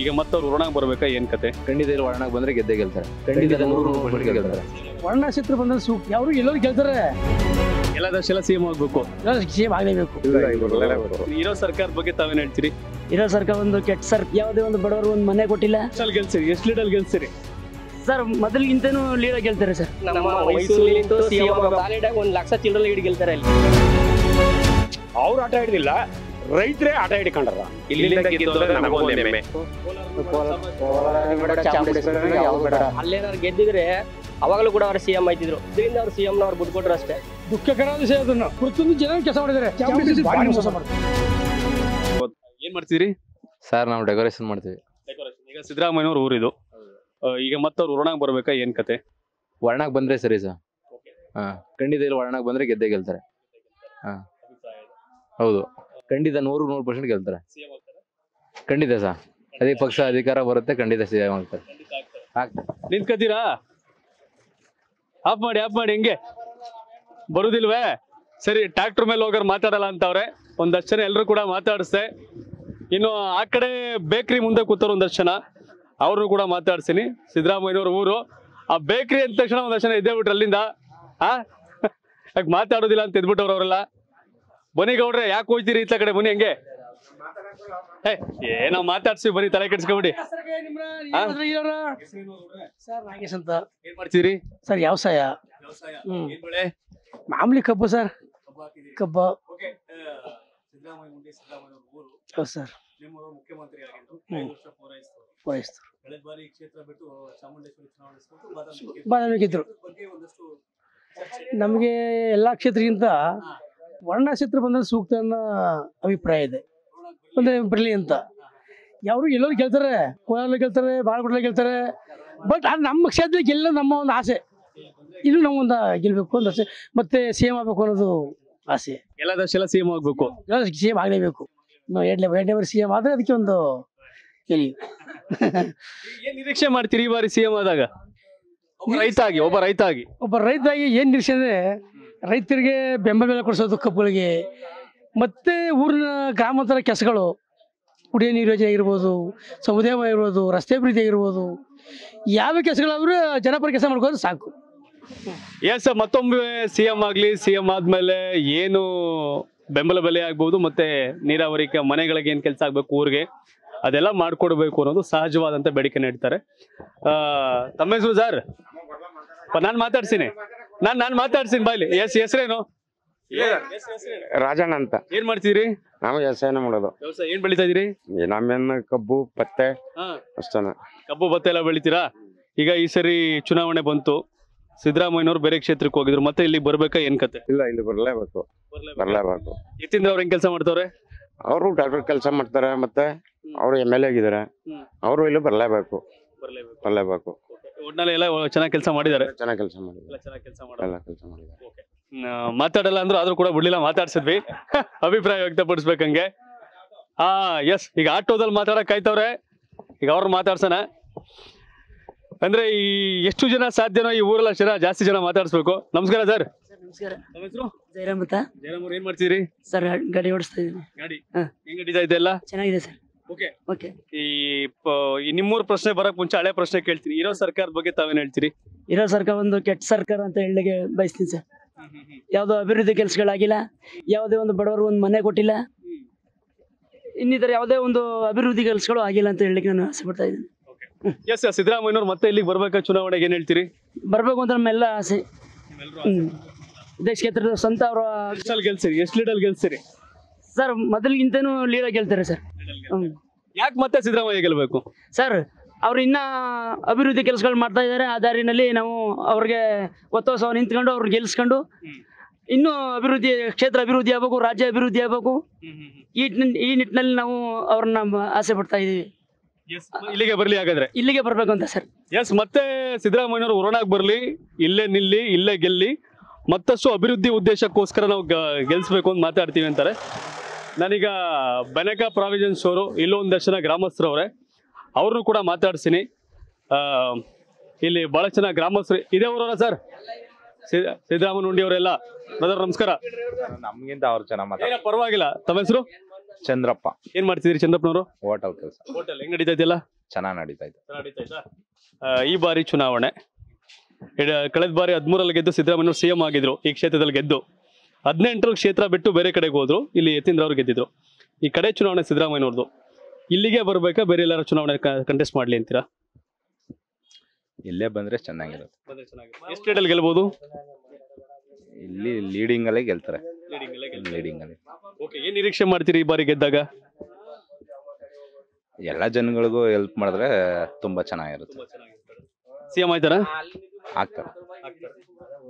ಈಗ ಮತ್ತೆ ಅವ್ರು ವರ್ಣಾಗ್ ಬರ್ಬೇಕಾ ಏನ್ ಕತೆ ಖಂಡಿತ ವರ್ಣಾಗ್ ಬಂದ್ರೆ ಗೆದ್ದೆ ಗೆಲ್ತಾರೆ ಖಂಡಿತ ವರ್ಣ ಚಿತ್ರ ಬಂದ್ರೆ ಸೂಕ್ತ ಯಾರು ಎಲ್ಲರೂ ಗೆಲ್ತಾರೆ ಎಲ್ಲ ಎಲ್ಲ ಸೇಮ್ ಆಗ್ಬೇಕು ಸೇಮ್ ಆಗಲೇಬೇಕು ಇರೋ ಸರ್ಕಾರದ ಬಗ್ಗೆ ತಾವೇನ್ ಹೇಳ್ತೀರಿ ಇರೋ ಸರ್ಕಾರ ಒಂದು ಕೆಟ್ಟ ಸರ್ ಯಾವುದೇ ಒಂದು ಬಡವರು ಒಂದು ಮನೆ ಕೊಟ್ಟಿಲ್ಲ ಎಷ್ಟಲ್ಲಿ ಗೆಲ್ಸಿರಿ ಎಷ್ಟು ಲೀಡಲ್ಲಿ ಗೆಲ್ಸಿರಿ ಸರ್ ಮೊದಲಿಗಿಂತನೂ ಲೀಡ್ ಗೆಲ್ತಾರೆ ಸರ್ ನಮ್ಮ ಒಂದು ಲಕ್ಷ ಚಿಲ್ಡ್ರಲ್ಲಿ ಲೀಡ್ ಗೆಲ್ತಾರೆ ಅಲ್ಲಿ ಅವ್ರು ಆಟ ಆಡಿದಿಲ್ಲ ರೈತರೇ ಆಟ ಹಿಡ್ಕೊಂಡ್ರ ಅಲ್ಲೇನಾರು ಗೆದ್ದಿದ್ರೆ ಅವಾಗಲೂ ಕೂಡ ಅವರು ಸಿಎಂ ಆಯ್ತಿದ್ರು ಇದರಿಂದ ಅವರು ಸಿಎಂ ಅವ್ರು ಬಿಟ್ಟು ಅಷ್ಟೇ ದುಃಖಕರ ವಿಷಯ ಅದನ್ನ ಪ್ರತಿಯೊಂದು ಜನ ಕೆಲಸ ಮಾಡಿದ್ದಾರೆ ಏನ್ ಮಾಡ್ತೀರಿ ಸರ್ ನಾವು ಡೆಕೋರೇಷನ್ ಮಾಡ್ತೀವಿ ಈಗ ಸಿದ್ದರಾಮಯ್ಯನವ್ರ ಊರಿದು ಈಗ ಮತ್ತವ್ರು ವರ್ಣಾಗ್ ಬರ್ಬೇಕಾ ಏನ್ ಕತೆ ವರ್ಣಾಗ್ ಬಂದ್ರೆ ಸರಿ ಸರ್ ಹಾ ಖಂಡಿತ ಇಲ್ಲಿ ವರ್ಣಾಗ್ ಬಂದ್ರೆ ಗೆದ್ದೆ ಗೆಲ್ತಾರೆ ಹಾ ಹೌದು ಖಂಡಿತ ನೂರು ನೂರು ಪರ್ಸೆಂಟ್ ಗೆಲ್ತಾರೆ ಖಂಡಿತ ಸರ್ ಅದೇ ಪಕ್ಷ ಅಧಿಕಾರ ಬರುತ್ತೆ ಖಂಡಿತ ಸಿಎಂ ಆಗ್ತಾರೆ ಆಫ್ ಮಾಡಿ ಆಫ್ ಮಾಡಿ ಹೆಂಗೆ ಬರುದಿಲ್ವೇ ಸರಿ ಟ್ರಾಕ್ಟರ್ ಮೇಲೆ ಹೋಗೋರು ಮಾತಾಡಲ್ಲ ಅಂತವ್ರೆ ಒಂದಷ್ಟು ಜನ ಎಲ್ಲರೂ ಕೂಡ ಮಾತಾಡಿಸ್ತೆ ಇನ್ನು ಆ ಕಡೆ ಬೇಕ್ರಿ ಮುಂದೆ ಕೂತವ್ರು ಒಂದಷ್ಟು ಜನ ಅವ್ರನ್ನೂ ಕೂಡ ಮಾತಾಡ್ಸಿನಿ ಸಿದ್ದರಾಮಯ್ಯವ್ರ ಊರು ಆ ಬೇಕ್ರಿ ಅಂದ ತಕ್ಷಣ ಒಂದಷ್ಟು ಜನ ಇದ್ದೇ ಬಿಟ್ರು ಅಲ್ಲಿಂದ ಆ ಯಾಕೆ ಮಾತಾಡೋದಿಲ್ಲ ಅಂತ ಇದ್ಬಿಟ್ಟವ್ರು ಅವರೆಲ್ಲ ಬನ್ನಿ ಗೌಡ್ರೆ ಯಾಕೆ ಹೋಯ್ತೀರಿ ಇತ್ತ ಕಡೆ ಬನ್ನಿ ಹಂಗೆ ಏನೋ ಮಾತಾಡ್ಸಿ ಬನ್ನಿ ತಲೆ ಕೆಡ್ಸ್ಕೊಂಬಿಡಿ ಸರ್ ಏನ್ ಮಾಡ್ತೀರಿ ಸರ್ ವ್ಯವಸಾಯ ಮಾಮೂಲಿ ಕಬ್ಬು ಸರ್ ಕಬ್ಬು ಸರ್ ನಮಗೆ ಎಲ್ಲಾ ಕ್ಷೇತ್ರಗಿಂತ ವರ್ಣಚಿತ್ರ ಬಂದ್ರೆ ಸೂಕ್ತ ಅನ್ನೋ ಅಭಿಪ್ರಾಯ ಇದೆ ಅಂದ್ರೆ ಬರಲಿ ಅಂತ ಯಾರು ಎಲ್ಲರೂ ಗೆಲ್ತಾರೆ ಕೋಲಾರಲ್ಲಿ ಗೆಲ್ತಾರೆ ಬಾಳಗುಡ್ಲ ಗೆಲ್ತಾರೆ ಬಟ್ ಅದು ನಮ್ಮ ಕ್ಷೇತ್ರ ಗೆಲ್ಲ ನಮ್ಮ ಒಂದು ಆಸೆ ಇದು ಗೆಲ್ಲಬೇಕು ಒಂದು ಗೆಲ್ಬೇಕು ಅಂತ ಆಸೆ ಮತ್ತೆ ಸೇಮ್ ಆಗ್ಬೇಕು ಅನ್ನೋದು ಆಸೆ ಎಲ್ಲ ಎಲ್ಲ ಸೇಮ್ ಆಗ್ಬೇಕು ಸೇಮ್ ಆಗಲೇಬೇಕು ಎರಡನೇ ಎರಡನೇ ಬಾರಿ ಸಿಎಂ ಆದ್ರೆ ಅದಕ್ಕೆ ಒಂದು ನಿರೀಕ್ಷೆ ಮಾಡ್ತೀರಿ ಈ ಬಾರಿ ಸಿಎಂ ಆದಾಗ ರೈತ ಆಗಿ ಒಬ್ಬ ರೈತ ಆಗಿ ಒಬ್ಬ ರೈತ ಆಗಿ ಏನ್ ನಿರೀಕ್ಷೆ ಅಂದ್ರೆ ರೈತರಿಗೆ ಬೆಂಬಲ ಬೆಲೆ ಕೊಡಿಸೋದು ಕಬ್ಬುಗಳಿಗೆ ಮತ್ತೆ ಊರಿನ ಗ್ರಾಮಾಂತರ ಕೆಲಸಗಳು ಕುಡಿಯೋ ನೀರು ಯೋಜನೆ ಆಗಿರ್ಬೋದು ಸಮುದಾಯ ಇರ್ಬೋದು ರಸ್ತೆ ಅಭಿವೃದ್ಧಿ ಆಗಿರ್ಬೋದು ಯಾವ ಕೆಲಸಗಳಾದ್ರೂ ಜನಪರ ಕೆಲಸ ಮಾಡ್ಕೋದು ಸಾಕು ಎಸ್ ಮತ್ತೊಮ್ಮೆ ಸಿ ಎಂ ಆಗಲಿ ಸಿ ಎಂ ಆದಮೇಲೆ ಏನು ಬೆಂಬಲ ಬೆಲೆ ಆಗ್ಬೋದು ಮತ್ತೆ ನೀರಾವರಿ ಮನೆಗಳಿಗೆ ಏನು ಕೆಲಸ ಆಗಬೇಕು ಊರಿಗೆ ಅದೆಲ್ಲ ಮಾಡ್ಕೊಡ್ಬೇಕು ಅನ್ನೋದು ಸಹಜವಾದಂಥ ಬೇಡಿಕೆ ನೀಡ್ತಾರೆ ತಮ್ಮ ಹೆಸರು ಸರ್ ನಾನು ಮಾತಾಡ್ತೀನಿ ನಾನ್ ನಾನ್ ಮಾತಾಡ್ತೀನಿ ಬಾಯ್ಲಿ ಎಸ್ ಹೆಸರೇನು ರಾಜಣ್ಣ ಅಂತ ಏನ್ ಮಾಡ್ತೀರಿ ನಾವು ವ್ಯವಸಾಯ ಮಾಡೋದು ಏನ್ ಬೆಳಿತಾ ಇದೀರಿ ನಮ್ಮೇನು ಕಬ್ಬು ಪತ್ತೆ ಅಷ್ಟೇನ ಕಬ್ಬು ಭತ್ತ ಎಲ್ಲ ಬೆಳಿತೀರಾ ಈಗ ಈ ಸರಿ ಚುನಾವಣೆ ಬಂತು ಸಿದ್ದರಾಮಯ್ಯನವ್ರು ಬೇರೆ ಕ್ಷೇತ್ರಕ್ಕೆ ಹೋಗಿದ್ರು ಮತ್ತೆ ಇಲ್ಲಿ ಬರ್ಬೇಕಾ ಏನ್ ಕತೆ ಇಲ್ಲ ಇಲ್ಲಿ ಬರ್ಲೇಬೇಕು ಬರ್ಲೇಬೇಕು ಇತ್ತಿಂದ ಅವ್ರು ಹೆಂಗ್ ಕೆಲಸ ಮಾಡ್ತಾವ್ರೆ ಅವರು ಡಾಕ್ಟರ್ ಕೆಲಸ ಮಾಡ್ತಾರೆ ಮತ್ತೆ ಅವರು ಎಮ್ ಎಲ್ ಎ ಆಗಿದ್ದಾರೆ ಅವರು ಇಲ್ಲಿ ಬರ್ಲೇಬೇಕು ಬರ್ಲೇಬೇಕು ಒಟ್ನಲ್ಲಿ ಎಲ್ಲ ಚೆನ್ನಾಗಿ ಕೆಲಸ ಮಾಡಿದ್ದಾರೆ ಕೆಲಸ ಕೆಲಸ ಮಾತಾಡಲ್ಲ ಅಂದ್ರು ಆದ್ರೂ ಕೂಡ ಬಿಡ್ಲಿಲ್ಲ ಮಾತಾಡ್ಸಿದ್ವಿ ಅಭಿಪ್ರಾಯ ವ್ಯಕ್ತಪಡಿಸ್ಬೇಕಂಗೆ ಹಾ ಎಸ್ ಈಗ ಆಟೋದಲ್ಲಿ ಮಾತಾಡಕ್ ಕಾಯ್ತವ್ರೆ ಈಗ ಅವ್ರನ್ನ ಮಾತಾಡ್ಸೋಣ ಅಂದ್ರೆ ಈ ಎಷ್ಟು ಜನ ಸಾಧ್ಯನೋ ಈ ಊರಲ್ಲ ಜನ ಜಾಸ್ತಿ ಜನ ಮಾತಾಡಿಸ್ಬೇಕು ನಮಸ್ಕಾರ ಸರ್ ಸರ್ ನಮಸ್ಕಾರ ಜಯರಾಮ್ ಏನ್ ಮಾಡ್ತೀರಿ ಸರ್ ಗಾಡಿ ಓಡಿಸ್ತಾ ಇದ್ದೀನಿ ಗಾಡಿ ಇದೆ ಎಲ್ಲ ಚೆನ್ನಾಗಿದೆ ಸರ್ ಓಕೆ ಈ ಪ- ಈ ಪ್ರಶ್ನೆ ಬರಕ್ ಮುಂಚೆ ಹಳೆ ಪ್ರಶ್ನೆ ಕೇಳ್ತೀನಿ ಇರೋ ಸರ್ಕಾರ ಬಗ್ಗೆ ತಾವೇನ್ ಹೇಳ್ತೀರಿ ಇರೋ ಸರ್ಕಾರ ಒಂದು ಕೆಟ್ಟ ಸರ್ಕಾರ ಅಂತ ಹೇಳಲಿಕ್ಕೆ ಬಯಸ್ತೀನಿ ಸರ್ ಯಾವುದೋ ಅಭಿವೃದ್ಧಿ ಕೆಲಸಗಳಾಗಿಲ್ಲ ಯಾವುದೇ ಒಂದು ಬಡವರು ಒಂದು ಮನೆ ಕೊಟ್ಟಿಲ್ಲ ಇನ್ನಿತರ ಯಾವುದೇ ಒಂದು ಅಭಿವೃದ್ಧಿ ಕೆಲಸಗಳು ಆಗಿಲ್ಲ ಅಂತ ಹೇಳಿ ನಾನು ಆಸೆ ಪಡ್ತಾ ಇದ್ದೀನಿ ಎಸ್ ಎಸ್ ಸಿದ್ದರಾಮಯ್ಯನವ್ರು ಮತ್ತೆ ಇಲ್ಲಿಗೆ ಬರ್ಬೇಕು ಚುನಾವಣೆಗೆ ಏನ್ ಹೇಳ್ತೀರಿ ಬರ್ಬೇಕು ಅಂತ ನಮ್ಮೆಲ್ಲ ಆಸೆ ದೇಶಕ್ಕೆ ದೇಶ ಕ್ಷೇತ್ರದ ಸ್ವಂತ ಅವರು ಗೆಲ್ಸಿರಿ ಎಷ್ಟು ಲೀಡಲ್ಲಿ ಗೆಲ್ಸಿರಿ ಸರ್ ಮೊದಲಿಗಿಂತನೂ ಲೀಡಾಗಿ ಗೆಲ್ತಾರೆ ಸರ್ ಯಾಕೆ ಮತ್ತೆ ಸಿದ್ದರಾಮಯ್ಯ ಗೆಲ್ಬೇಕು ಸರ್ ಅವ್ರು ಇನ್ನ ಅಭಿವೃದ್ಧಿ ಕೆಲಸಗಳು ಮಾಡ್ತಾ ಇದ್ದಾರೆ ಆ ದಾರಿನಲ್ಲಿ ನಾವು ಅವ್ರಿಗೆ ಒತ್ತೋಸ ನಿಂತ್ಕೊಂಡು ಅವ್ರು ಗೆಲ್ಸ್ಕೊಂಡು ಇನ್ನು ಅಭಿವೃದ್ಧಿ ಕ್ಷೇತ್ರ ಅಭಿವೃದ್ಧಿ ಆಗಬೇಕು ರಾಜ್ಯ ಅಭಿವೃದ್ಧಿ ಆಗಬೇಕು ಈ ಈ ನಿಟ್ಟಿನಲ್ಲಿ ನಾವು ಅವ್ರನ್ನ ಆಸೆ ಪಡ್ತಾ ಇದೀವಿ ಇಲ್ಲಿಗೆ ಬರ್ಲಿ ಹಾಗಾದ್ರೆ ಇಲ್ಲಿಗೆ ಬರ್ಬೇಕು ಅಂತ ಸರ್ ಎಸ್ ಮತ್ತೆ ಸಿದ್ದರಾಮಯ್ಯವರು ಹೊರನಾಗ್ ಬರ್ಲಿ ಇಲ್ಲೇ ನಿಲ್ಲಿ ಇಲ್ಲೇ ಗೆಲ್ಲಿ ಮತ್ತಷ್ಟು ಅಭಿವೃದ್ಧಿ ಉದ್ದೇಶಕ್ಕೋಸ್ಕರ ನಾವು ಗೆಲ್ಸ್ಬೇಕು ಅಂತ ಮಾತಾಡ್ತೀವಿ ಅಂತಾರೆ ನನೀಗ ಬೆನಕ ಪ್ರಾವಿಜನ್ಸ್ ಅವರು ದರ್ಶನ ಗ್ರಾಮಸ್ಥರು ಅವ್ರೆ ಅವ್ರನ್ನೂ ಕೂಡ ಮಾತಾಡ್ತೀನಿ ಇಲ್ಲಿ ಬಹಳ ಚೆನ್ನಾಗಿ ಗ್ರಾಮಸ್ಥರು ಇದೇ ಊರಲ್ಲ ಸರ್ ಸಿದ್ದರಾಮನ್ ಉಂಡಿ ಅವರೆಲ್ಲ ಬ್ರದರ್ ನಮಸ್ಕಾರ ನಮ್ಗಿಂತ ಅವ್ರು ಚೆನ್ನಾಗಿ ಪರವಾಗಿಲ್ಲ ತಮ್ಮ ಹೆಸರು ಚಂದ್ರಪ್ಪ ಏನ್ ಮಾಡ್ತಿದಿರಿ ಚಂದ್ರಪ್ಪನವರು ಹೋಟೆಲ್ ಕೆಲಸ ಹೋಟೆಲ್ ಹೆಂಗ್ ನಡೀತೈತಿಲ್ಲ ಚೆನ್ನಾಗಿ ನಡೀತಾ ಇದೆ ಈ ಬಾರಿ ಚುನಾವಣೆ ಕಳೆದ ಬಾರಿ ಹದಿಮೂರಲ್ಲಿ ಗೆದ್ದು ಸಿದ್ದರಾಮಯ್ಯ ಸಿ ಎಂ ಆಗಿದ್ರು ಈ ಕ್ಷೇತ್ರದಲ್ಲಿ ಗೆದ್ದು ಹದಿನೆಂಟರ ಕ್ಷೇತ್ರ ಬಿಟ್ಟು ಬೇರೆ ಕಡೆಗೆ ಹೋದ್ರು ಇಲ್ಲಿ ಯತೀಂದ್ರ ಅವರು ಗೆದ್ದಿದ್ರು ಈ ಕಡೆ ಚುನಾವಣೆ ಸಿದ್ದರಾಮಯ್ಯನವ್ರದ್ದು ಇಲ್ಲಿಗೆ ಬರಬೇಕಾ ಬೇರೆ ಎಲ್ಲಾರು ಚುನಾವಣೆ ಕಂಟೆಸ್ಟ್ ಮಾಡ್ಲಿ ಅಂತೀರಾ ಇಲ್ಲೇ ಬಂದ್ರೆ ಚೆನ್ನಾಗಿರುತ್ತೆ ಎಷ್ಟು ಡೇಟಲ್ಲಿ ಗೆಲ್ಬಹುದು ಇಲ್ಲಿ ಲೀಡಿಂಗ್ ಅಲ್ಲೇ ಗೆಲ್ತಾರೆ ಏನ್ ನಿರೀಕ್ಷೆ ಮಾಡ್ತೀರಿ ಈ ಬಾರಿ ಗೆದ್ದಾಗ ಎಲ್ಲ ಜನಗಳಿಗೂ ಹೆಲ್ಪ್ ಮಾಡಿದ್ರೆ ತುಂಬಾ ಚೆನ್ನಾಗಿರುತ್ತೆ ಸಿಎಂ ಆಯ್ತಾರಾ ಆಗ್ತಾರೆ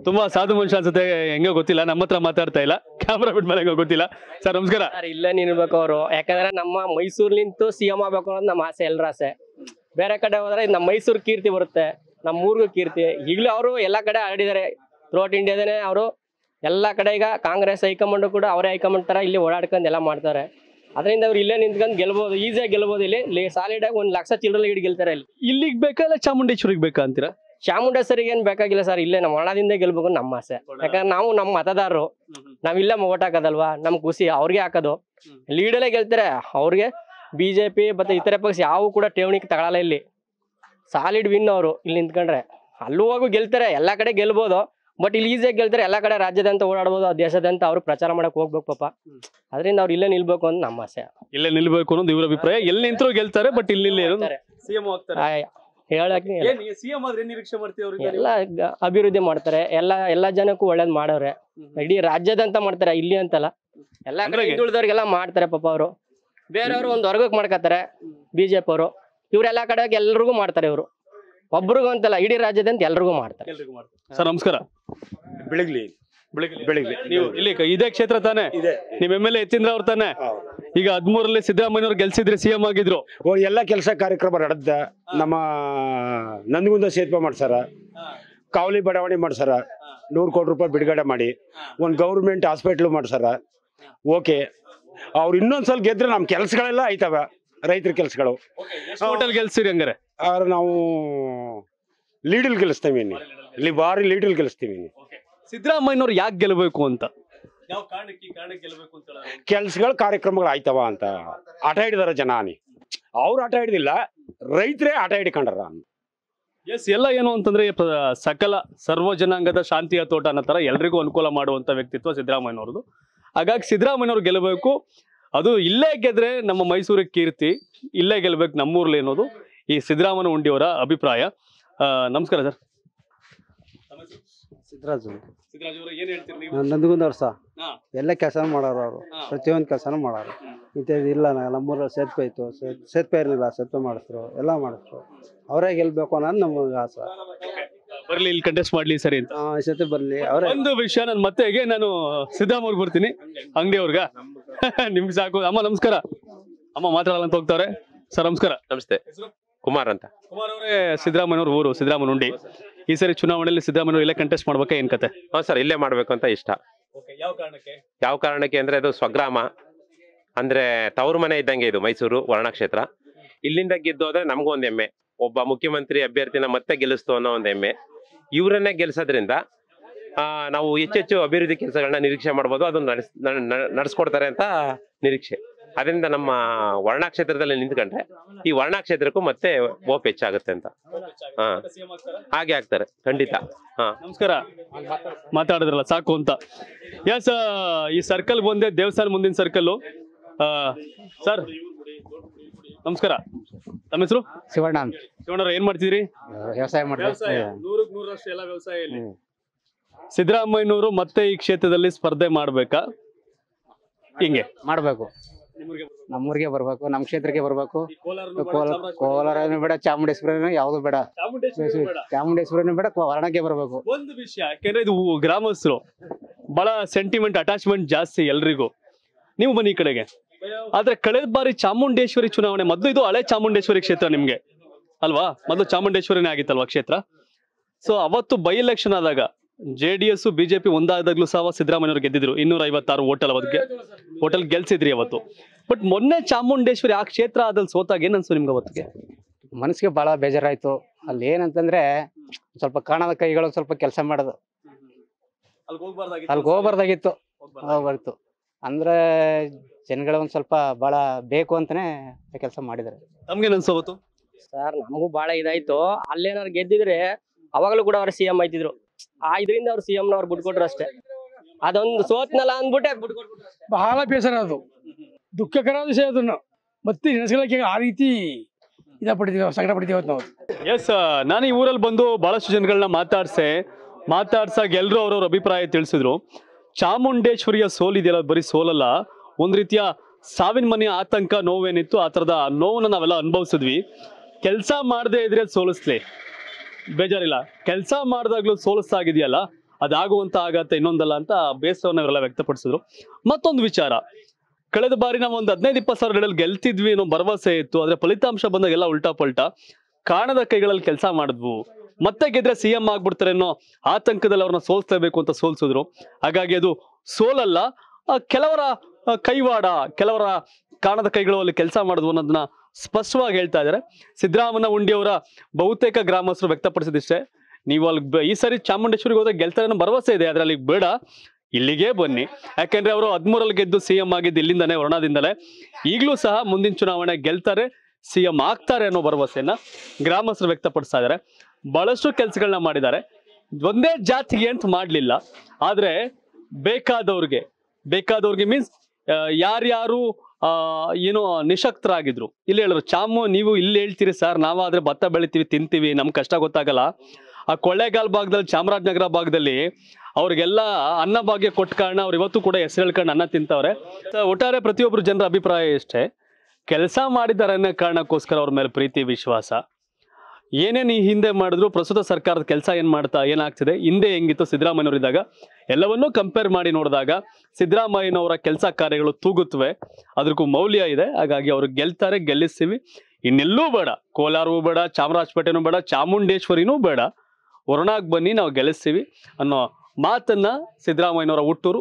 ತುಂಬಾ ಸಾಧು ಮನುಷ್ಯ ಅನ್ಸುತ್ತೆ ಹೆಂಗೋ ಗೊತ್ತಿಲ್ಲ ನಮ್ಮ ಹತ್ರ ಮಾತಾಡ್ತಾ ಇಲ್ಲ ಕ್ಯಾಮ್ರಾ ಬಿಟ್ ಗೊತ್ತಿಲ್ಲ ಸರ್ ನಮಸ್ಕಾರ ಇಲ್ಲೇ ಇಲ್ಲ ನಿಲ್ಬೇಕು ಅವರು ಯಾಕಂದ್ರೆ ನಮ್ಮ ನಿಂತು ಸಿ ಎಂ ಆಗ್ಬೇಕು ಅನ್ನೋದು ನಮ್ಮ ಆಸೆ ಎಲ್ಲರ ಆಸೆ ಬೇರೆ ಕಡೆ ಹೋದ್ರೆ ಇದು ನಮ್ಮ ಮೈಸೂರು ಕೀರ್ತಿ ಬರುತ್ತೆ ನಮ್ಮ ಊರಿಗೂ ಕೀರ್ತಿ ಈಗಲೂ ಅವರು ಎಲ್ಲ ಕಡೆ ಹರಡಿದ್ದಾರೆ ಥ್ರೋಟ್ ಇಂಡಿಯಾದನೇ ಅವರು ಎಲ್ಲ ಕಡೆ ಈಗ ಕಾಂಗ್ರೆಸ್ ಹೈಕಮಾಂಡ್ ಕೂಡ ಅವರೇ ಹೈಕಮಾಂಡ್ ತರ ಇಲ್ಲಿ ಓಡಾಡ್ಕೊಂಡು ಎಲ್ಲ ಮಾಡ್ತಾರೆ ಅದರಿಂದ ಅವ್ರು ಇಲ್ಲೇ ನಿಂತ್ಕೊಂಡು ಗೆಲ್ಬೋದು ಈಸಿಯಾಗಿ ಗೆಲ್ಬೋದು ಇಲ್ಲಿ ಸಾಲಿಡ್ ಆಗಿ ಒಂದ್ ಲಕ್ಷ ಚಿಲ್ಡ್ರಲ್ಲಿ ಹಿಡಿದು ಗೆಲ್ತಾರೆ ಇಲ್ಲಿ ಇಲ್ಲಿಗೆ ಬೇಕಾ ಇಲ್ಲ ಚಾಮುಂಡೇಶ್ವರಿಗೆ ಬೇಕಾ ಅಂತೀರಾ ಚಾಮುಂಡೇಶ್ವರಿಗೆ ಏನ್ ಬೇಕಾಗಿಲ್ಲ ಸರ್ ಇಲ್ಲೇ ನಮ್ಮ ಒಳದಿಂದ ಗೆಲ್ಬೇಕು ನಮ್ಮ ಆಸೆ ಯಾಕಂದ್ರೆ ನಾವು ನಮ್ಮ ಮತದಾರರು ಇಲ್ಲೇ ಓಟ್ ಹಾಕೋದಲ್ವಾ ನಮ್ ಖುಷಿ ಅವ್ರಿಗೆ ಹಾಕೋದು ಲೀಡಲ್ಲೇ ಗೆಲ್ತಾರೆ ಅವ್ರಿಗೆ ಬಿಜೆಪಿ ಮತ್ತೆ ಇತರೆ ಪಕ್ಷ ಯಾವ ಕೂಡ ಠೇವಣಿಗೆ ತಗೊಳಲ್ಲ ಇಲ್ಲಿ ಸಾಲಿಡ್ ವಿನ್ ಅವರು ಇಲ್ಲಿ ನಿಂತ್ಕೊಂಡ್ರೆ ಅಲ್ಲೂ ಹೋಗು ಗೆಲ್ತಾರೆ ಎಲ್ಲಾ ಕಡೆ ಗೆಲ್ಬೋದು ಬಟ್ ಇಲ್ಲಿ ಈಸಿಯಾಗಿ ಗೆಲ್ತಾರೆ ಎಲ್ಲಾ ಕಡೆ ರಾಜ್ಯದಂತ ಓಡಾಡ್ಬೋದು ದೇಶದಂತ ಅವ್ರು ಪ್ರಚಾರ ಮಾಡಕ್ ಹೋಗ್ಬೇಕು ಪಾಪ ಅದರಿಂದ ಅವ್ರು ಇಲ್ಲೇ ನಿಲ್ಬೇಕು ಅಂತ ನಮ್ಮ ಆಸೆ ಇಲ್ಲೇ ನಿಲ್ಬೇಕು ಅನ್ನೋದು ಇವ್ರ ಅಭಿಪ್ರಾಯ ಎಲ್ಲಿ ನಿಂತರೂ ಗೆಲ್ತಾರೆ ಬಟ್ ಇಲ್ಲಿ ಸಿಎಂ ಹೋಗ್ತಾರೆ ಎಲ್ಲ ಅಭಿವೃದ್ಧಿ ಮಾಡ್ತಾರೆ ಎಲ್ಲ ಎಲ್ಲಾ ಜನಕ್ಕೂ ಒಳ್ಳೇದ್ ಮಾಡವ್ರೆ ಇಡೀ ಅಂತ ಮಾಡ್ತಾರೆ ಇಲ್ಲಿ ಅಂತಲ್ಲ ಎಲ್ಲ ಹಿಂದುಳಿದವ್ರಿಗೆಲ್ಲ ಮಾಡ್ತಾರೆ ಪಾಪ ಅವರು ಬೇರೆಯವರು ಒಂದ್ ವರ್ಗಕ್ ಮಾಡ್ಕೋತಾರೆ ಬಿಜೆಪಿ ಅವರು ಇವ್ರೆಲ್ಲಾ ಕಡೆ ಎಲ್ರಿಗೂ ಮಾಡ್ತಾರೆ ಇವರು ಒಬ್ರಿಗೂ ಅಂತಲ್ಲ ಇಡೀ ರಾಜ್ಯದಂತ ಎಲ್ರಿಗೂ ಮಾಡ್ತಾರೆ ಸರ್ ನಮಸ್ಕಾರ ಬೆಳಗ್ಲಿ ಬೆಳಗ್ಲಿ ಬೆಳಗ್ಲಿ ನೀವು ಇಲ್ಲಿ ಇದೇ ಕ್ಷೇತ್ರ ತಾನೆ ನಿಮ್ ಎಮ್ ಎಲ್ ಎ ಅವ್ರ ತಾನೆ ಈಗ ಹದ್ಮೂರಲ್ಲಿ ಸಿದ್ದರಾಮಯ್ಯವ್ರು ಗೆಲ್ಸಿದ್ರೆ ಸಿಎಂ ಆಗಿದ್ರು ಎಲ್ಲ ಕೆಲಸ ಕಾರ್ಯಕ್ರಮ ನಡೆದ ನಮ್ಮ ನಂದಗುಂದ ಸೇತುವೆ ಮಾಡ್ಸಾರ ಕಾವಲಿ ಬಡಾವಣೆ ಮಾಡ್ಸಾರ ನೂರು ಕೋಟಿ ರೂಪಾಯಿ ಬಿಡುಗಡೆ ಮಾಡಿ ಒಂದು ಗೌರ್ಮೆಂಟ್ ಹಾಸ್ಪಿಟ್ಲು ಮಾಡ್ಸಾರ ಓಕೆ ಅವ್ರು ಇನ್ನೊಂದ್ಸಲ ಗೆದ್ರೆ ನಮ್ಮ ಕೆಲಸಗಳೆಲ್ಲ ಆಯ್ತವ ರೈತರ ಕೆಲಸಗಳು ಹೋಟೆಲ್ ಗೆಲ್ಸಿರಿ ಹಂಗಾರೆ ಆದ್ರೆ ನಾವು ಲೀಡಲ್ ಗೆಲ್ಲಿಸ್ತೀವಿ ಇಲ್ಲಿ ಭಾರಿ ಲೀಡಲ್ ಗೆಲ್ಸ್ತೀವಿ ಸಿದ್ದರಾಮಯ್ಯವ್ರು ಯಾಕೆ ಗೆಲ್ಲಬೇಕು ಅಂತ ಕಾರಣಕ್ಕೆ ಕೆಲ್ಸಗಳು ಕಾರ್ಯಕ್ರಮಗಳು ಆಯ್ತವ ಅಂತ ಆಟ ಹಿಡಿದಾರ ಜನಾನಿ ಅವ್ರು ಆಟ ಹಿಡ್ದಿಲ್ಲ ರೈತರೇ ಆಟ ಹಿಡಿಕೊಂಡ್ರ ಎಸ್ ಎಲ್ಲ ಏನು ಅಂತಂದ್ರೆ ಸಕಲ ಸರ್ವ ಜನಾಂಗದ ಶಾಂತಿಯ ತೋಟ ಅನ್ನೋ ತರ ಎಲ್ರಿಗೂ ಅನುಕೂಲ ಮಾಡುವಂತ ವ್ಯಕ್ತಿತ್ವ ಅವ್ರದ್ದು ಹಾಗಾಗಿ ಸಿದ್ದರಾಮಯ್ಯವ್ರು ಗೆಲ್ಲಬೇಕು ಅದು ಇಲ್ಲೇ ಗೆದ್ರೆ ನಮ್ಮ ಮೈಸೂರಿಗೆ ಕೀರ್ತಿ ಇಲ್ಲೇ ಗೆಲ್ಬೇಕು ನಮ್ಮೂರ್ಲಿ ಅನ್ನೋದು ಈ ಸಿದ್ದರಾಮಯ್ಯ ಉಂಡಿಯವರ ಅಭಿಪ್ರಾಯ ನಮಸ್ಕಾರ ಸರ್ ಸಿದ್ದರಾಜು ಸಿದ್ದರಾಜ್ ನಂದಗುಂದ್ ಅವ್ರು ಸಹ ಎಲ್ಲ ಕೆಲಸ ಮಾಡೋರು ಅವರು ಪ್ರತಿಯೊಂದು ಕೆಲಸನೂ ಮಾಡೋರು ಇಂಥದ್ದು ಇಲ್ಲ ನಮ್ಮೂರಲ್ಲಿ ಸೇತುವೆ ಇತ್ತು ಸೇತುವೆ ಇರಲಿಲ್ಲ ಸೇತುವೆ ಮಾಡಿಸ್ರು ಎಲ್ಲ ಮಾಡಿಸ್ರು ಅವರೇ ಗೆಲ್ಬೇಕು ಅನ್ನೋದು ನಮಗೆ ಆಸೆ ಬರ್ಲಿ ಇಲ್ಲಿ ಕಂಟೆಸ್ಟ್ ಮಾಡ್ಲಿ ಸರಿ ಅಂತ ಆ, ಬರಲಿ ಅವರೇ ಒಂದು ವಿಷಯ ನಾನು ಮತ್ತೆ ನಾನು ಸಿದ್ದಾಮೂರ್ಗ್ ಬರ್ತೀನಿ ಅಂಗಡಿ ಅವ್ರಿಗ ನಿಮ್ಗೆ ಸಾಕು ಅಮ್ಮ ನಮಸ್ಕಾರ ಅಮ್ಮ ಮಾತಾಡಲ್ಲ ಅಂತ ಹೋಗ್ತಾವ್ರೆ ಸರ್ ನಮಸ್ಕಾರ ನಮಸ್ತೆ ಕುಮಾರ್ ಅಂತ ಕುಮಾರ್ ಅವರೇ ಸಿದ್ದರಾಮಯ್ಯ ಊರು ಸಿದ್ದರಾಮನ್ ಉಂಡಿ ಈ ಸರಿ ಚುನಾವಣೆಯಲ್ಲಿ ಸಿದ್ದರಾಮಯ್ಯ ಇಲ್ಲೇ ಕಂಟೆಸ್ಟ್ ಮಾಡ್ಬೇಕಾ ಏನ್ ಕತೆ ಹಾ ಸರ್ ಇಲ್ಲೇ ಮಾಡ್ಬೇಕು ಅಂತ ಇಷ್ಟ ಯಾವ ಕಾರಣಕ್ಕೆ ಯಾವ ಕಾರಣಕ್ಕೆ ಅಂದ್ರೆ ಅದು ಸ್ವಗ್ರಾಮ ಅಂದ್ರೆ ತವರು ಮನೆ ಇದ್ದಂಗೆ ಇದು ಮೈಸೂರು ವರ್ಣಕ್ಷೇತ್ರ ಇಲ್ಲಿಂದ ಗೆದ್ದು ಹೋದ್ರೆ ನಮಗೂ ಒಂದ್ ಹೆಮ್ಮೆ ಒಬ್ಬ ಮುಖ್ಯಮಂತ್ರಿ ಅಭ್ಯರ್ಥಿನ ಮತ್ತೆ ಗೆಲ್ಲಿಸ್ತು ಅನ್ನೋ ಒಂದ್ ಹೆಮ್ಮೆ ಇವರನ್ನೇ ಗೆಲ್ಸೋದ್ರಿಂದ ಆ, ನಾವು ಹೆಚ್ಚೆಚ್ಚು ಅಭಿವೃದ್ಧಿ ಕೆಲಸಗಳನ್ನ ನಿರೀಕ್ಷೆ ಮಾಡ್ಬೋದು ಅದನ್ನ ನಡೆಸ್ ನಡೆಸ್ಕೊಡ್ತಾರೆ ಅಂತ ನಿರೀಕ್ಷೆ ಅದರಿಂದ ನಮ್ಮ ವರ್ಣಾಕ್ಷೇತ್ರದಲ್ಲಿ ಕ್ಷೇತ್ರದಲ್ಲಿ ನಿಂತ್ಕೊಂಡ್ರೆ ಈ ವರ್ಣಾಕ್ಷೇತ್ರಕ್ಕೂ ಕ್ಷೇತ್ರಕ್ಕೂ ಮತ್ತೆ ಓಪ್ ಹೆಚ್ಚಾಗುತ್ತೆ ಅಂತ ಹಾಗೆ ಆಗ್ತಾರೆ ಖಂಡಿತ ಹಾ ನಮಸ್ಕಾರ ಮಾತಾಡಿದ್ರಲ್ಲ ಸಾಕು ಅಂತ ಎಸ್ ಈ ಸರ್ಕಲ್ ಬಂದೆ ದೇವಸ್ಥಾನ ಮುಂದಿನ ಸರ್ಕಲ್ಲು ಸರ್ ನಮಸ್ಕಾರ ತಮ್ಮ ಹೆಸರು ಶಿವಣ್ಣ ಅಂತ ಶಿವಣ್ಣ ಏನ್ ಮಾಡ್ತಿದ್ರಿ ವ್ಯವಸಾಯ ಮಾಡ್ತೀವಿ ವ್ಯವಸಾಯ ಸಿದ್ದರಾಮಯ್ಯನವರು ಮತ್ತೆ ಈ ಕ್ಷೇತ್ರದಲ್ಲಿ ಸ್ಪರ್ಧೆ ಮಾಡ್ಬೇಕಾ ಹಿಂಗೆ ಮಾಡ್ಬೇಕು ನಮ್ಮೂರಿಗೆ ಬರ್ಬೇಕು ನಮ್ಮ ಕ್ಷೇತ್ರಕ್ಕೆ ಬರ್ಬೇಕು ಕೋಲಾರ ಬೇಡ ಚಾಮುಂಡೇಶ್ವರನು ಯಾವ್ದು ಬೇಡ ಚಾಮುಂಡೇಶ್ವರನು ಬೇಡ ವರ್ಣಕ್ಕೆ ಬರ್ಬೇಕು ಒಂದು ವಿಷಯ ಯಾಕೆಂದ್ರೆ ಇದು ಗ್ರಾಮಸ್ಥರು ಬಹಳ ಸೆಂಟಿಮೆಂಟ್ ಅಟ್ಯಾಚ್ಮೆಂಟ್ ಜಾಸ್ತಿ ಎಲ್ರಿಗೂ ನೀವು ಬನ್ನಿ ಈ ಕಡೆಗೆ ಆದ್ರೆ ಕಳೆದ ಬಾರಿ ಚಾಮುಂಡೇಶ್ವರಿ ಚುನಾವಣೆ ಮೊದಲು ಇದು ಹಳೆ ಚಾಮುಂಡೇಶ್ವರಿ ಕ್ಷೇತ್ರ ನಿಮ್ಗೆ ಅಲ್ವಾ ಮೊದಲು ಚಾಮುಂಡೇಶ್ವರಿನೇ ಆಗಿತ್ತಲ್ವಾ ಕ್ಷೇತ್ರ ಸೊ ಅವತ್ತು ಬೈ ಎಲೆಕ್ಷನ್ ಆದಾಗ ಜೆ ಡಿ ಎಸ್ ಬಿಜೆಪಿ ಒಂದಾದಾಗ್ಲೂ ಸಹ ಸಿದ್ದರಾಮಯ್ಯವ್ರು ಗೆದ್ದಿದ್ರು ಇನ್ನೂರ ಐವತ್ತಾರು ಹೋಟೆಲ್ ಅವತ್ತಿಗೆ ಹೋಟೆಲ್ ಗೆಲ್ಸಿದ್ರಿ ಅವತ್ತು ಬಟ್ ಮೊನ್ನೆ ಚಾಮುಂಡೇಶ್ವರಿ ಆ ಕ್ಷೇತ್ರ ಅದಲ್ಲಿ ಸೋತಾಗ ಏನ್ ನಿಮ್ಗೆ ಅವತ್ತಿಗೆ ಮನಸ್ಸಿಗೆ ಬಹಳ ಬೇಜಾರಾಯ್ತು ಅಲ್ಲಿ ಏನಂತಂದ್ರೆ ಸ್ವಲ್ಪ ಕಾಣದ ಕೈಗಳು ಸ್ವಲ್ಪ ಕೆಲಸ ಮಾಡೋದು ಅಲ್ಲಿ ಹೋಗ್ಬಾರ್ದಾಗಿತ್ತು ಹೋಗ್ಬಾರ್ದು ಅಂದ್ರೆ ಜನಗಳ ಒಂದ್ ಸ್ವಲ್ಪ ಬಹಳ ಬೇಕು ಅಂತಾನೆ ಕೆಲಸ ಮಾಡಿದಾರೆ ನಮ್ಗೆ ಸರ್ ನಮಗೂ ಬಹಳ ಇದಾಯ್ತು ಅಲ್ಲೇನಾರು ಗೆದ್ದಿದ್ರೆ ಅವಾಗಲೂ ಕೂಡ ಅವ್ರ ಸಿ ಎಂ ಆಯ್ತಿದ್ರು ಆ ಇದರಿಂದ ಅವ್ರು ಸಿಎಂ ಅವ್ರು ಬಿಟ್ಕೊಟ್ರು ಅಷ್ಟೇ ಅದೊಂದು ಸೋತ್ನಲ್ಲ ಅಂದ್ಬಿಟ್ಟೆ ಬಹಳ ಬೇಸರ ಅದು ದುಃಖಕರ ವಿಷಯ ಅದನ್ನು ಮತ್ತೆ ನೆನೆಸ್ಕೊಳ್ಳೋಕೆ ಆ ರೀತಿ ಇದಪಡ್ತೀವಿ ಸಂಕಟ ಅವತ್ತು ನಾವು ಎಸ್ ನಾನು ಈ ಊರಲ್ಲಿ ಬಂದು ಬಹಳಷ್ಟು ಜನಗಳನ್ನ ಮಾತಾಡ್ಸೆ ಮಾತಾಡ್ಸಾಗ ಎಲ್ಲರೂ ಅವ್ರವ್ರ ಅಭಿಪ್ರಾಯ ತಿಳಿಸಿದ್ರು ಚಾಮುಂಡೇಶ್ವರಿಯ ಸೋಲ್ ಇದೆಯಲ್ಲ ಬರೀ ಸೋಲಲ್ಲ ಒಂದ್ ರೀತಿಯ ಸಾವಿನ ಮನೆ ಆತಂಕ ನೋವೇನಿತ್ತು ಆ ಥರದ ನೋವನ್ನ ನಾವೆಲ್ಲ ಅನುಭವಿಸಿದ್ವಿ ಕೆಲಸ ಮಾಡದೇ ಇದ್ರೆ ಸೋಲಿಸ್ಲಿ ಬೇಜಾರಿಲ್ಲ ಕೆಲಸ ಮಾಡಿದಾಗ್ಲೂ ಸೋಲಿಸ್ತಾಗಿದೆಯಲ್ಲ ಅದಾಗುವಂತ ಆಗತ್ತೆ ಇನ್ನೊಂದಲ್ಲ ಅಂತ ಬೇಸರವನ್ನು ಇವರೆಲ್ಲ ವ್ಯಕ್ತಪಡಿಸಿದ್ರು ಮತ್ತೊಂದು ವಿಚಾರ ಕಳೆದ ಬಾರಿ ನಾವು ಒಂದು ಹದಿನೈದು ಇಪ್ಪತ್ತು ಸಾವಿರ ಗೆಲ್ತಿದ್ವಿ ಅನ್ನೋ ಭರವಸೆ ಇತ್ತು ಆದ್ರೆ ಫಲಿತಾಂಶ ಬಂದಾಗ ಎಲ್ಲ ಉಲ್ಟಾ ಪಲ್ಟಾ ಕಾಣದ ಕೈಗಳಲ್ಲಿ ಕೆಲಸ ಮಾಡಿದ್ವು ಮತ್ತೆ ಗೆದ್ರೆ ಸಿ ಎಂ ಆಗ್ಬಿಡ್ತಾರೆ ಅನ್ನೋ ಆತಂಕದಲ್ಲಿ ಅವ್ರನ್ನ ಸೋಲಿಸಬೇಕು ಅಂತ ಸೋಲ್ಸಿದ್ರು ಹಾಗಾಗಿ ಅದು ಸೋಲಲ್ಲ ಕೆಲವರ ಕೈವಾಡ ಕೆಲವರ ಕಾಣದ ಕೈಗಳು ಅಲ್ಲಿ ಕೆಲಸ ಮಾಡೋದು ಅನ್ನೋದನ್ನ ಸ್ಪಷ್ಟವಾಗಿ ಹೇಳ್ತಾ ಇದ್ದಾರೆ ಸಿದ್ದರಾಮನ ಉಂಡಿಯವರ ಬಹುತೇಕ ಗ್ರಾಮಸ್ಥರು ವ್ಯಕ್ತಪಡಿಸಿದಿಷ್ಟೇ ನೀವು ಅಲ್ಲಿ ಈ ಸರಿ ಚಾಮುಂಡೇಶ್ವರಿಗೆ ಹೋದಾಗ ಗೆಲ್ತಾರೆ ಅನ್ನೋ ಭರವಸೆ ಇದೆ ಅದರಲ್ಲಿ ಬೇಡ ಇಲ್ಲಿಗೆ ಬನ್ನಿ ಯಾಕೆಂದ್ರೆ ಅವರು ಹದಿಮೂರಲ್ಲಿ ಗೆದ್ದು ಸಿ ಎಂ ಆಗಿದ್ದು ಇಲ್ಲಿಂದನೇ ವರ್ಣದಿಂದಲೇ ಈಗಲೂ ಸಹ ಮುಂದಿನ ಚುನಾವಣೆ ಗೆಲ್ತಾರೆ ಸಿ ಎಂ ಆಗ್ತಾರೆ ಅನ್ನೋ ಭರವಸೆಯನ್ನ ಗ್ರಾಮಸ್ಥರು ವ್ಯಕ್ತಪಡಿಸ್ತಾ ಇದ್ದಾರೆ ಬಹಳಷ್ಟು ಕೆಲಸಗಳನ್ನ ಮಾಡಿದ್ದಾರೆ ಒಂದೇ ಜಾತಿಗೆ ಅಂತ ಮಾಡಲಿಲ್ಲ ಆದರೆ ಬೇಕಾದವ್ರಿಗೆ ಬೇಕಾದವ್ರಿಗೆ ಮೀನ್ಸ್ ಯಾರ್ಯಾರು ಏನು ನಿಶಕ್ತರಾಗಿದ್ರು ಇಲ್ಲಿ ಹೇಳಿದ್ರು ಚಾಮು ನೀವು ಇಲ್ಲಿ ಹೇಳ್ತೀರಿ ಸರ್ ನಾವಾದರೆ ಭತ್ತ ಬೆಳಿತೀವಿ ತಿಂತೀವಿ ನಮ್ಗೆ ಕಷ್ಟ ಗೊತ್ತಾಗಲ್ಲ ಆ ಕೊಳ್ಳೇಗಾಲ ಭಾಗದಲ್ಲಿ ಚಾಮರಾಜನಗರ ಭಾಗದಲ್ಲಿ ಅವ್ರಿಗೆಲ್ಲ ಅನ್ನ ಭಾಗ್ಯ ಕೊಟ್ಟ ಕಾರಣ ಅವ್ರು ಇವತ್ತು ಕೂಡ ಹೆಸರು ಹೇಳ್ಕೊಂಡು ಅನ್ನ ತಿಂತವ್ರೆ ಒಟ್ಟಾರೆ ಪ್ರತಿಯೊಬ್ಬರು ಜನರ ಅಭಿಪ್ರಾಯ ಇಷ್ಟೇ ಕೆಲಸ ಮಾಡಿದ್ದಾರೆ ಅನ್ನೋ ಕಾರಣಕ್ಕೋಸ್ಕರ ಅವ್ರ ಮೇಲೆ ಪ್ರೀತಿ ವಿಶ್ವಾಸ ಏನೇನು ಈ ಹಿಂದೆ ಮಾಡಿದ್ರು ಪ್ರಸ್ತುತ ಸರ್ಕಾರದ ಕೆಲಸ ಏನ್ ಮಾಡ್ತಾ ಏನಾಗ್ತಿದೆ ಹಿಂದೆ ಹೆಂಗಿತ್ತು ಸಿದ್ದರಾಮಯ್ಯವರಿದ್ದಾಗ ಎಲ್ಲವನ್ನೂ ಕಂಪೇರ್ ಮಾಡಿ ನೋಡಿದಾಗ ಸಿದ್ದರಾಮಯ್ಯನವರ ಕೆಲಸ ಕಾರ್ಯಗಳು ತೂಗುತ್ತವೆ ಅದಕ್ಕೂ ಮೌಲ್ಯ ಇದೆ ಹಾಗಾಗಿ ಅವರು ಗೆಲ್ತಾರೆ ಗೆಲ್ಲಿಸ್ತೀವಿ ಇನ್ನೆಲ್ಲೂ ಬೇಡ ಕೋಲಾರವೂ ಬೇಡ ಚಾಮರಾಜಪೇಟೆನೂ ಬೇಡ ಚಾಮುಂಡೇಶ್ವರಿನೂ ಬೇಡ ಹೊರನಾಗ್ ಬನ್ನಿ ನಾವು ಗೆಲ್ಲಿಸ್ತೀವಿ ಅನ್ನೋ ಮಾತನ್ನ ಸಿದ್ದರಾಮಯ್ಯನವರ ಹುಟ್ಟೂರು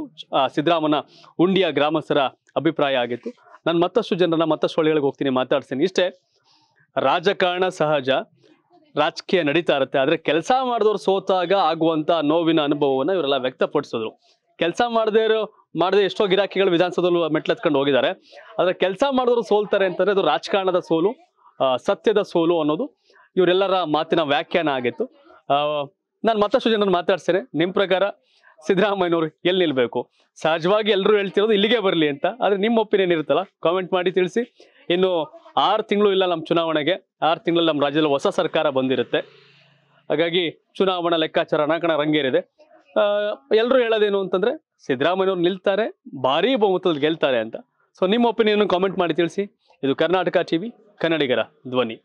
ಸಿದ್ದರಾಮನ ಉಂಡಿಯ ಗ್ರಾಮಸ್ಥರ ಅಭಿಪ್ರಾಯ ಆಗಿತ್ತು ನಾನು ಮತ್ತಷ್ಟು ಜನರನ್ನ ಮತ್ತಷ್ಟು ಹೋಳಿಗಳಿಗೆ ಹೋಗ್ತೀನಿ ಮಾತಾಡ್ತೀನಿ ಇಷ್ಟೇ ರಾಜಕಾರಣ ಸಹಜ ರಾಜಕೀಯ ನಡೀತಾ ಇರುತ್ತೆ ಆದರೆ ಕೆಲಸ ಮಾಡಿದವ್ರು ಸೋತಾಗ ಆಗುವಂಥ ನೋವಿನ ಅನುಭವವನ್ನು ಇವರೆಲ್ಲ ವ್ಯಕ್ತಪಡಿಸಿದ್ರು ಕೆಲಸ ಮಾಡದೇ ಇರೋ ಮಾಡದೆ ಎಷ್ಟೋ ಗಿರಾಕಿಗಳು ವಿಧಾನಸೌಧದಲ್ಲಿ ಮೆಟ್ಲತ್ಕೊಂಡು ಹೋಗಿದ್ದಾರೆ ಆದರೆ ಕೆಲಸ ಮಾಡಿದವರು ಸೋಲ್ತಾರೆ ಅಂತಂದರೆ ಅದು ರಾಜಕಾರಣದ ಸೋಲು ಸತ್ಯದ ಸೋಲು ಅನ್ನೋದು ಇವರೆಲ್ಲರ ಮಾತಿನ ವ್ಯಾಖ್ಯಾನ ಆಗಿತ್ತು ನಾನು ಮತ್ತಷ್ಟು ಜನ ಮಾತಾಡ್ತೇನೆ ನಿಮ್ಮ ಪ್ರಕಾರ ಸಿದ್ದರಾಮಯ್ಯನವರು ಎಲ್ಲಿ ನಿಲ್ಲಬೇಕು ಸಹಜವಾಗಿ ಎಲ್ಲರೂ ಹೇಳ್ತಿರೋದು ಇಲ್ಲಿಗೆ ಬರಲಿ ಅಂತ ಆದರೆ ನಿಮ್ಮ ಒಪಿನಿಯನ್ ಇರುತ್ತಲ್ಲ ಕಾಮೆಂಟ್ ಮಾಡಿ ತಿಳಿಸಿ ಇನ್ನು ಆರು ತಿಂಗಳು ಇಲ್ಲ ನಮ್ಮ ಚುನಾವಣೆಗೆ ಆರು ತಿಂಗಳು ನಮ್ಮ ರಾಜ್ಯದಲ್ಲಿ ಹೊಸ ಸರ್ಕಾರ ಬಂದಿರುತ್ತೆ ಹಾಗಾಗಿ ಚುನಾವಣಾ ಲೆಕ್ಕಾಚಾರ ಕಣ ರಂಗೇರಿದೆ ಎಲ್ಲರೂ ಹೇಳೋದೇನು ಸಿದ್ದರಾಮಯ್ಯ ಅವರು ನಿಲ್ತಾರೆ ಭಾರೀ ಬಹುಮತದಲ್ಲಿ ಗೆಲ್ತಾರೆ ಅಂತ ಸೊ ನಿಮ್ಮ ಒಪಿನಿಯನ್ ಕಾಮೆಂಟ್ ಮಾಡಿ ತಿಳಿಸಿ ಇದು ಕರ್ನಾಟಕ ಟಿವಿ ಕನ್ನಡಿಗರ ಧ್ವನಿ